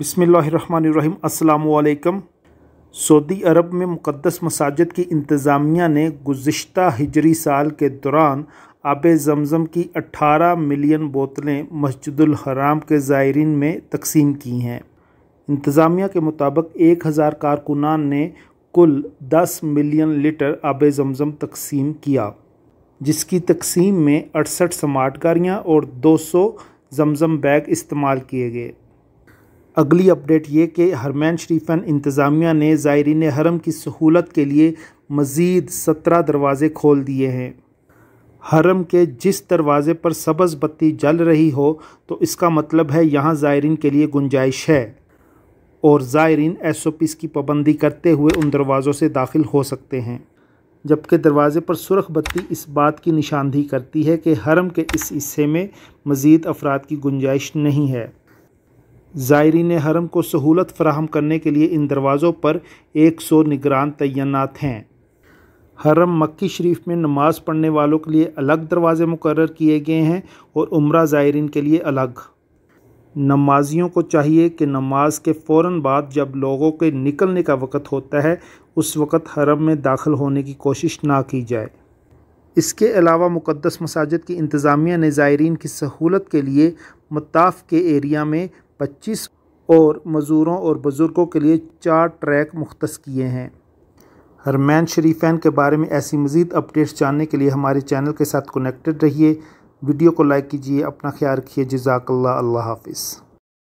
बसमिलीम अल्लाम सऊदी अरब में मुक़दस मसाजिद की इंतज़ामिया ने गुज्त हिजरी साल के दौरान आब जमज़म की 18 मिलियन बोतलें मस्जिद हराम के ज़ायरीन में तकसीम की हैं इंतज़ामिया के मुताबिक एक हज़ार कारकुनान ने कुल 10 मिलियन लीटर आब जमज़म तकसीम किया जिसकी तकसीम में अड़सठ स्मार्ट गाड़ियाँ और 200 जमज़म बैग इस्तेमाल किए गए अगली अपडेट ये कि हरमैन शरीफन इंतज़ामिया ने ज़ायरीन हरम की सहूलत के लिए मज़ीद सत्रह दरवाज़े खोल दिए हैं हरम के जिस दरवाज़े पर सब्ज़ बत्ती जल रही हो तो इसका मतलब है यहाँ ज़ायरीन के लिए गुंजाइश है और ज़ायरीन एस ओ पीस की पाबंदी करते हुए उन दरवाज़ों से दाखिल हो सकते हैं जबकि दरवाज़े पर सुरख बत्ती इस बात की निशानदी करती है कि हरम के इस हिस्से में मज़ीद अफराद की गुंजाइश नहीं है ज़ायरीन हरम को सहूलत फराहम करने के लिए इन दरवाज़ों पर एक सौ निगरान तैनात हैं हरम मक्की शरीफ में नमाज़ पढ़ने वालों के लिए अलग दरवाज़े मुकर किए गए हैं और उम्र ज़ायरीन के लिए अलग नमाजियों को चाहिए कि नमाज के फ़ौर बाद जब लोगों के निकलने का वक़्त होता है उस वक़्त हरम में दाखिल होने की कोशिश ना की जाए इसके अलावा मुक़दस मसाजिद की इंतज़ामिया ने ज़ायरीन की सहूलत के लिए मताफ़ के एरिया में पच्चीस और मज़दूरों और बुज़ुर्गों के लिए चार ट्रैक मुख्त किए हैं हरमैन शरीफान के बारे में ऐसी मज़ीद अपडेट्स जानने के लिए हमारे चैनल के साथ कनेक्टेड रहिए वीडियो को लाइक कीजिए अपना ख्याल रखिए जजाकल्ला हाफ